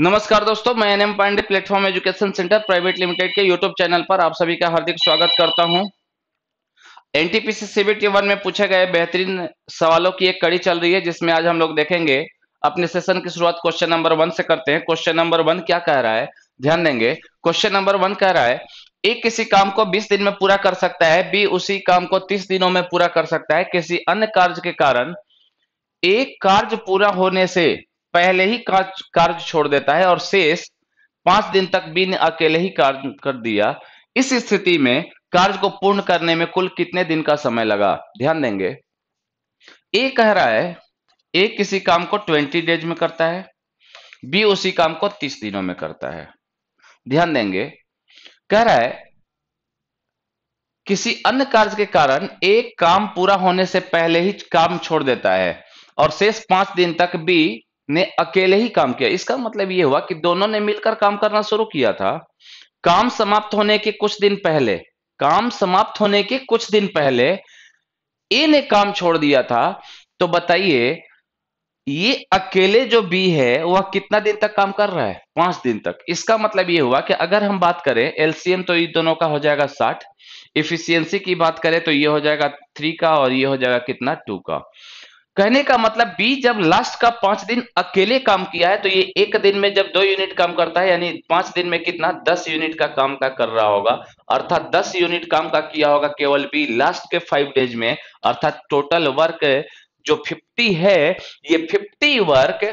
नमस्कार दोस्तों मैं N M Pandey platform education centre private limited के यूट्यूब चैनल पर आप सभी का हार्दिक स्वागत करता हूं एनटीपीसी सीबीटी वन में पूछे गए बेहतरीन सवालों की एक कड़ी चल रही है जिसमें आज हम लोग देखेंगे अपने सेशन की शुरुआत क्वेश्चन नंबर वन से करते हैं क्वेश्चन नंबर वन क्या कह रहा है ध्यान देंगे क्वेश्चन नंबर वन कह रहा है ए किसी काम को 20 दिन में पूरा कर सकता है बी उसी काम को 30 दिनों में पूरा कर सकता है किसी अन्य कार्य के कारण एक कार्य पूरा होने से पहले ही कार्य कार्य छोड़ देता है और शेष पांच दिन तक बी ने अकेले ही कार्य कर दिया इस स्थिति में कार्य को पूर्ण करने में कुल कितने दिन का समय लगा ध्यान देंगे ए कह रहा है ए किसी काम को ट्वेंटी डेज में करता है बी उसी काम को तीस दिनों में करता है ध्यान देंगे कह रहा है किसी अन्य कार्य के कारण एक काम पूरा होने से पहले ही काम छोड़ देता है और शेष पांच दिन तक बी ने अकेले ही काम किया इसका मतलब ये हुआ कि दोनों ने मिलकर काम करना शुरू किया था काम समाप्त होने के कुछ दिन पहले काम समाप्त होने के कुछ दिन पहले ए ने काम छोड़ दिया था तो बताइए ये अकेले जो बी है वह कितना दिन तक काम कर रहा है पांच दिन तक इसका मतलब ये हुआ कि अगर हम बात करें एलसीएम तो ये दोनों का हो जाएगा साठ इफिशियंसी की बात करें तो ये हो जाएगा थ्री का और ये हो जाएगा कितना टू का कहने का मतलब बी जब लास्ट का पांच दिन अकेले काम किया है तो ये एक दिन में जब दो यूनिट काम करता है यानी पांच दिन में कितना दस यूनिट का काम का कर रहा होगा अर्थात दस यूनिट काम का किया होगा केवल बी लास्ट के फाइव डेज में अर्थात टोटल वर्क जो फिफ्टी है ये फिफ्टी वर्क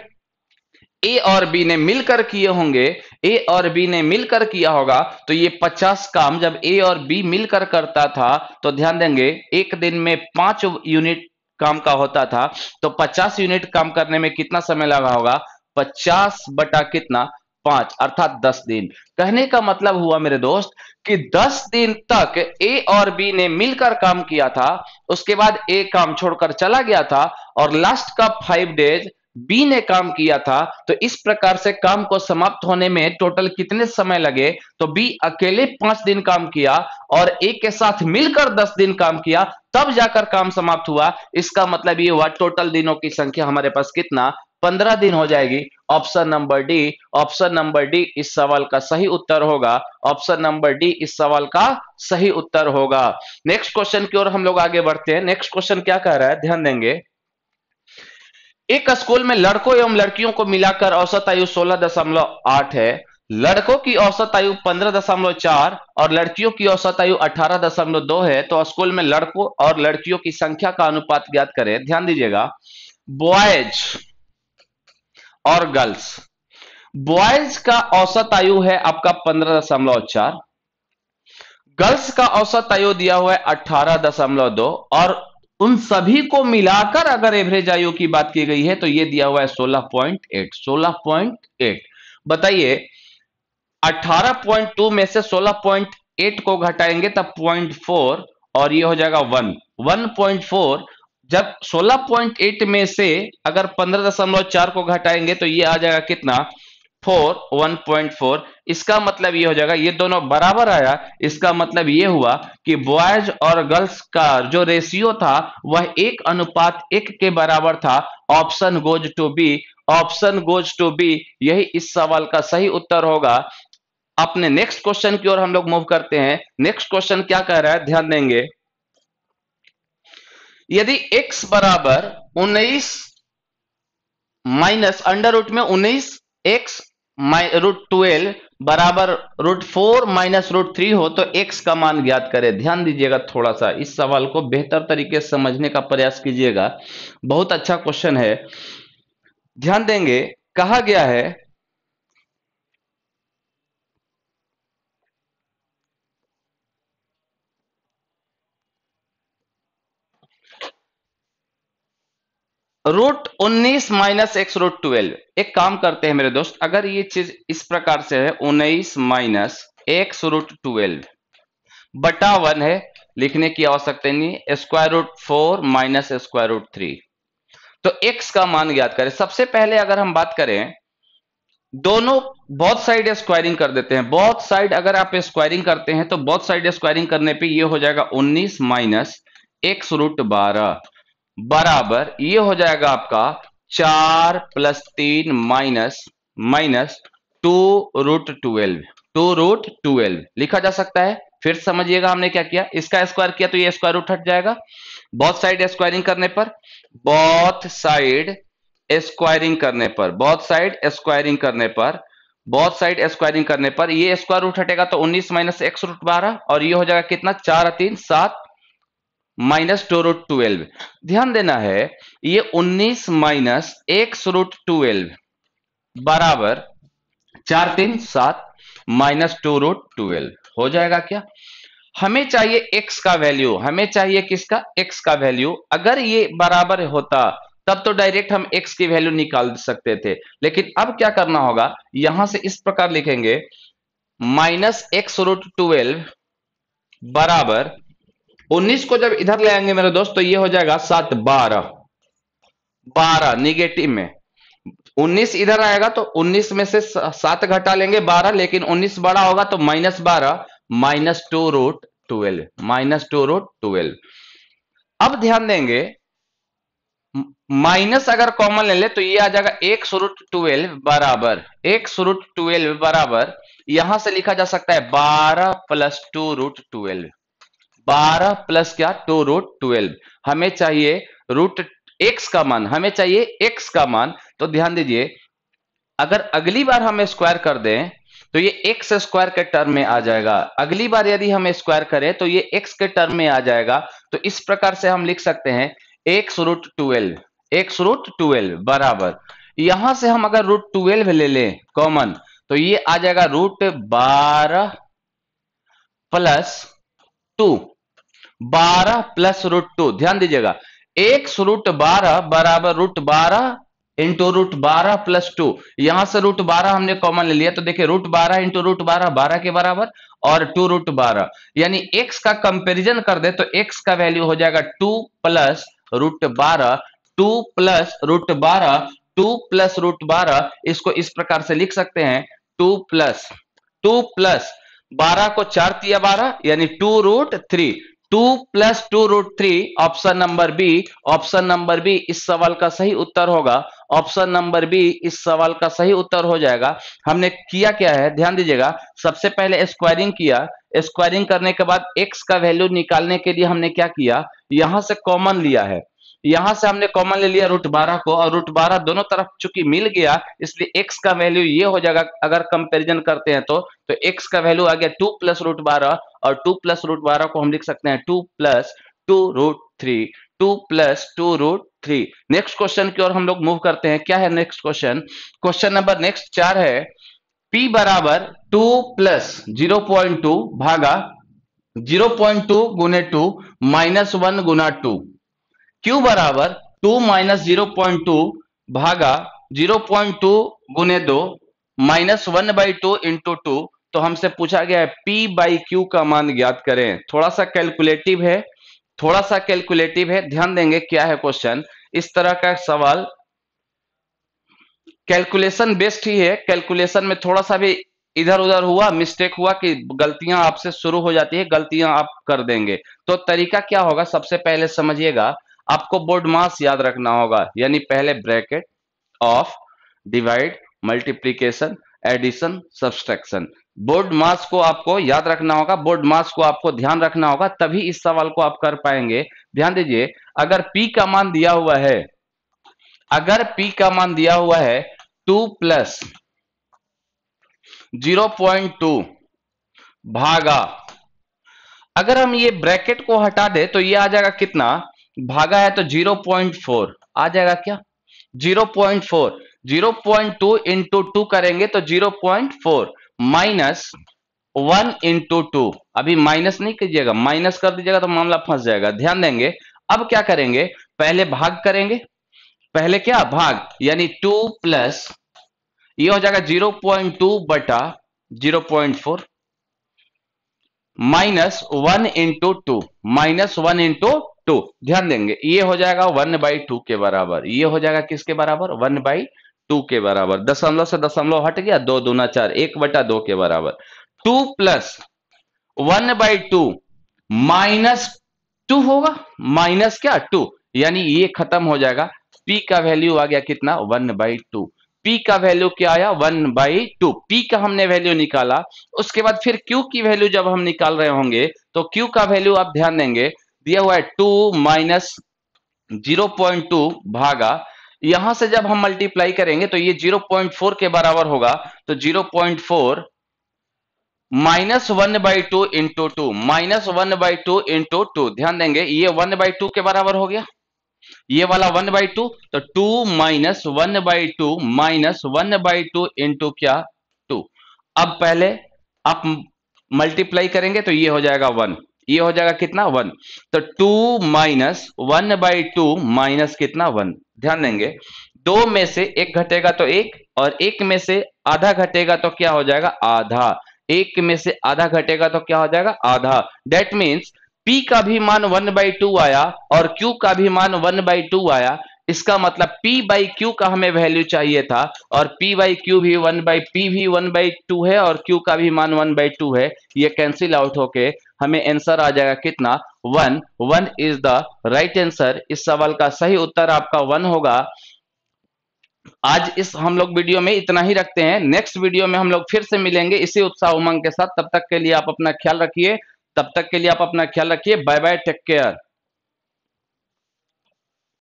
ए और बी ने मिलकर किए होंगे ए और बी ने मिलकर किया होगा तो ये 50 काम जब ए और बी मिलकर करता था तो ध्यान देंगे एक दिन में पांच यूनिट काम का होता था तो 50 यूनिट काम करने में कितना समय लगा होगा 50 बटा कितना पांच अर्थात 10 दिन कहने का मतलब हुआ मेरे दोस्त कि 10 दिन तक ए और बी ने मिलकर काम किया था उसके बाद ए काम छोड़कर चला गया था और लास्ट का फाइव डेज बी ने काम किया था तो इस प्रकार से काम को समाप्त होने में टोटल कितने समय लगे तो बी अकेले पांच दिन काम किया और ए के साथ मिलकर दस दिन काम किया तब जाकर काम समाप्त हुआ इसका मतलब ये हुआ टोटल दिनों की संख्या हमारे पास कितना पंद्रह दिन हो जाएगी option number D option number D इस सवाल का सही उत्तर होगा ऑप्शन नंबर डी इस सवाल का सही उत्तर होगा नेक्स्ट क्वेश्चन की ओर हम लोग आगे बढ़ते हैं नेक्स्ट क्वेश्चन क्या कह रहा है ध्यान देंगे एक स्कूल में लड़कों एवं लड़कियों को मिलाकर औसत आयु 16.8 है लड़कों की औसत आयु 15.4 और लड़कियों की औसत आयु 18.2 है तो स्कूल में लड़कों और लड़कियों की संख्या का अनुपात ज्ञात करें ध्यान दीजिएगा बॉयज और गर्ल्स बॉयज का औसत आयु है आपका 15.4 गर्ल्स का औसत आयु दिया हुआ है 18.2 और उन सभी को मिलाकर अगर एवरेज आयु की बात की गई है तो ये दिया हुआ है 16.8 16.8 बताइए 18.2 में से 16.8 को घटाएंगे तब 0.4 और ये हो जाएगा 1 1.4 जब 16.8 में से अगर 15.4 को घटाएंगे तो ये आ जाएगा कितना फोर वन पॉइंट फोर इसका मतलब ये हो जाएगा ये दोनों बराबर आया इसका मतलब ये हुआ कि बॉयज और गर्ल्स का जो रेशियो था वह एक अनुपात एक के बराबर था option goes to B option goes to B यही इस सवाल का सही उत्तर होगा अपने नेक्स्ट क्वेश्चन की ओर हम लोग मूव करते हैं नेक्स्ट क्वेश्चन क्या कह रहा है ध्यान देंगे यदि x बराबर उन्नीस माइनस अंडर रूट में उन्नीस एक्स रूट ट्वेल्व बराबर root four minus root three हो तो एक्स का मान ज्ञात करें ध्यान दीजिएगा थोड़ा सा इस सवाल को बेहतर तरीके से समझने का प्रयास कीजिएगा बहुत अच्छा क्वेश्चन है ध्यान देंगे कहा गया है रूट उन्नीस माइनस एक्स रूट ट्वेल्व एक काम करते हैं मेरे दोस्त अगर ये चीज इस प्रकार से है उन्नीस माइनस एक्स रूट ट्वेल्व बटा वन है लिखने की आवश्यकता नहीं square root four minus square root three तो x का मान ज्ञात करें सबसे पहले अगर हम बात करें दोनों बहुत साइड स्क्वायरिंग कर देते हैं बहुत साइड अगर आप स्क्वायरिंग करते हैं तो बहुत साइड स्क्वायरिंग करने पे ये हो जाएगा 19 माइनस एक्स रूट बारह बराबर ये हो जाएगा आपका चार प्लस तीन minus minus two root twelve two root twelve लिखा जा सकता है फिर समझिएगा हमने क्या किया इसका स्क्वायर किया तो ये स्क्वायर रूट हट जाएगा बहुत साइड स्क्वायरिंग करने पर बहुत साइड स्क्वायरिंग करने पर बहुत साइड स्क्वायरिंग करने पर बहुत साइड स्क्वायरिंग करने पर ये स्क्वायर रूट हटेगा तो 19 माइनस एक्स रूट बारह और ये हो जाएगा कितना चार तीन सात माइनस टू रूट ट्वेल्व ध्यान देना है ये उन्नीस माइनस एक्स रूट ट्वेल्व बराबर चार तीन सात माइनस टू रूट ट्वेल्व हो जाएगा क्या हमें चाहिए एक्स का वैल्यू हमें चाहिए किसका एक्स का वैल्यू अगर ये बराबर होता तब तो डायरेक्ट हम एक्स की वैल्यू निकाल सकते थे लेकिन अब क्या करना होगा यहां से इस प्रकार लिखेंगे माइनस एक्स रूट ट्वेल्व बराबर उन्नीस को जब इधर ले आएंगे मेरे दोस्त तो ये हो जाएगा सात बारह बारह निगेटिव में उन्नीस इधर आएगा तो उन्नीस में से सात घटा लेंगे बारह लेकिन उन्नीस बड़ा होगा तो माइनस बारह minus two root twelve minus two root twelve अब ध्यान देंगे माइनस अगर कॉमन ले ले तो ये आ जाएगा एक रूट ट्वेल्व बराबर एक रूट ट्वेल्व बराबर यहां से लिखा जा सकता है बारह प्लस टू रूट ट्वेल्व बारह प्लस क्या टू रूट ट्वेल्व हमें चाहिए रूट एक्स का मान हमें चाहिए एक्स का मान तो ध्यान दीजिए अगर अगली बार हम स्क्वायर कर दें तो ये एक्स स्क्वायर के टर्म में आ जाएगा अगली बार यदि हम स्क्वायर करें तो ये एक्स के टर्म में आ जाएगा तो इस प्रकार से हम लिख सकते हैं x root twelve x root twelve बराबर यहां से हम अगर रूट ट्वेल्व ले लें कॉमन तो ये आ जाएगा रूट बारह प्लस टू बारह प्लस रूट टू ध्यान दीजिएगा एक्स रूट बारह बराबर रूट बारह इंटू रूट बारह प्लस टू यहां से रूट बारह हमने कॉमन ले लिया तो देखिए रूट बारह इंटू रूट बारह बारह के बराबर और टू रूट बारह यानी एक्स का कंपेरिजन कर दे तो एक्स का वैल्यू हो जाएगा टू प्लस रूट बारह टू प्लस रूट बारह टू प्लस रूट बारह इसको इस प्रकार से लिख सकते हैं टू प्लस टू प्लस बारह को चार दिया बारह यानी two root three two plus two root three option number B option number B इस सवाल का सही उत्तर होगा ऑप्शन नंबर बी इस सवाल का सही उत्तर हो जाएगा हमने किया क्या है ध्यान दीजिएगा सबसे पहले स्क्वायरिंग किया स्क्वायरिंग करने के बाद एक्स का वैल्यू निकालने के लिए हमने क्या किया यहां से कॉमन लिया है यहां से हमने कॉमन ले लिया रूट बारह को और रूट बारह दोनों तरफ चूंकि मिल गया इसलिए एक्स का वैल्यू ये हो जाएगा अगर कंपेरिजन करते हैं तो तो एक्स का वैल्यू आ गया टू प्लस रूट बारह और टू प्लस रूट बारह को हम लिख सकते हैं two plus two root three two plus two root three next question की ओर हम लोग मूव करते हैं क्या है next question question number next चार है पी बराबर two plus zero point two भागा जीरो पॉइंट टू गुने टू माइनस वन गुना टू क्यू बराबर two minus zero point two भागा जीरो पॉइंट टू गुने दो minus one by two into two तो हमसे पूछा गया है पी बाई क्यू का मान ज्ञात करें थोड़ा सा कैलकुलेटिव है थोड़ा सा कैलकुलेटिव है ध्यान देंगे क्या है क्वेश्चन इस तरह का सवाल कैलकुलेशन बेस्ड ही है कैलकुलेशन में थोड़ा सा भी इधर उधर हुआ मिस्टेक हुआ कि गलतियां आपसे शुरू हो जाती है गलतियां आप कर देंगे तो तरीका क्या होगा सबसे पहले समझिएगा आपको बोर्ड मास याद रखना होगा यानी पहले bracket of divide multiplication addition subtraction BODMAS को आपको याद रखना होगा बोर्ड मास को आपको ध्यान रखना होगा तभी इस सवाल को आप कर पाएंगे ध्यान दीजिए अगर P का मान दिया हुआ है अगर P का मान दिया हुआ है two plus zero point two भागा अगर हम ये ब्रैकेट को हटा दे तो ये आ जाएगा कितना भागा है तो जीरो पॉइंट फोर आ जाएगा क्या zero point four zero point two into two करेंगे तो zero point four minus one into two अभी माइनस नहीं कीजिएगा माइनस कर दीजिएगा तो मामला फंस जाएगा ध्यान देंगे अब क्या करेंगे पहले भाग करेंगे पहले क्या भाग यानी टू प्लस ये हो जाएगा जीरो पॉइंट टू बटा zero point four minus one into two minus one into two ध्यान देंगे ये हो जाएगा वन बाई टू के बराबर ये हो जाएगा किसके बराबर वन बाई टू के बराबर दशमलव से दशमलव हट गया दो दूना चार एक बटा दो के बराबर two plus one by two minus two होगा माइनस क्या टू यानी ये खत्म हो जाएगा पी का वैल्यू आ गया कितना वन बाई टू पी का वैल्यू क्या आया वन बाई टू पी का हमने वैल्यू निकाला उसके बाद फिर क्यू की वैल्यू जब हम निकाल रहे होंगे तो क्यू का वैल्यू आप ध्यान देंगे दिया हुआ है two minus zero point two भागा यहां से जब हम मल्टीप्लाई करेंगे तो ये 0.4 के बराबर होगा तो 0.4 point four minus one by two into two minus one by two into two ध्यान देंगे ये वन बाई टू के बराबर हो गया ये वाला वन बाई टू तो two minus one by two minus one by two into क्या टू अब पहले आप मल्टीप्लाई करेंगे तो ये हो जाएगा वन ये हो जाएगा कितना वन तो two minus one by two minus कितना वन ध्यान देंगे दो में से एक घटेगा तो एक और एक में से आधा घटेगा तो क्या हो जाएगा आधा एक में से आधा घटेगा तो क्या हो जाएगा आधा डेट मीन्स P का भी मान वन बाई टू आया और Q का भी मान वन बाई टू आया इसका मतलब p बाई क्यू का हमें वैल्यू चाहिए था और p बाई क्यू भी वन बाई पी भी वन बाई टू है और q का भी मान वन बाई टू है ये कैंसिल आउट होके हमें आंसर आ जाएगा कितना one one is the right answer इस सवाल का सही उत्तर आपका वन होगा आज इस हम लोग वीडियो में इतना ही रखते हैं नेक्स्ट वीडियो में हम लोग फिर से मिलेंगे इसी उत्साह उमंग के साथ तब तक के लिए आप अपना ख्याल रखिए तब तक के लिए आप अपना ख्याल रखिए बाय बाय टेक केयर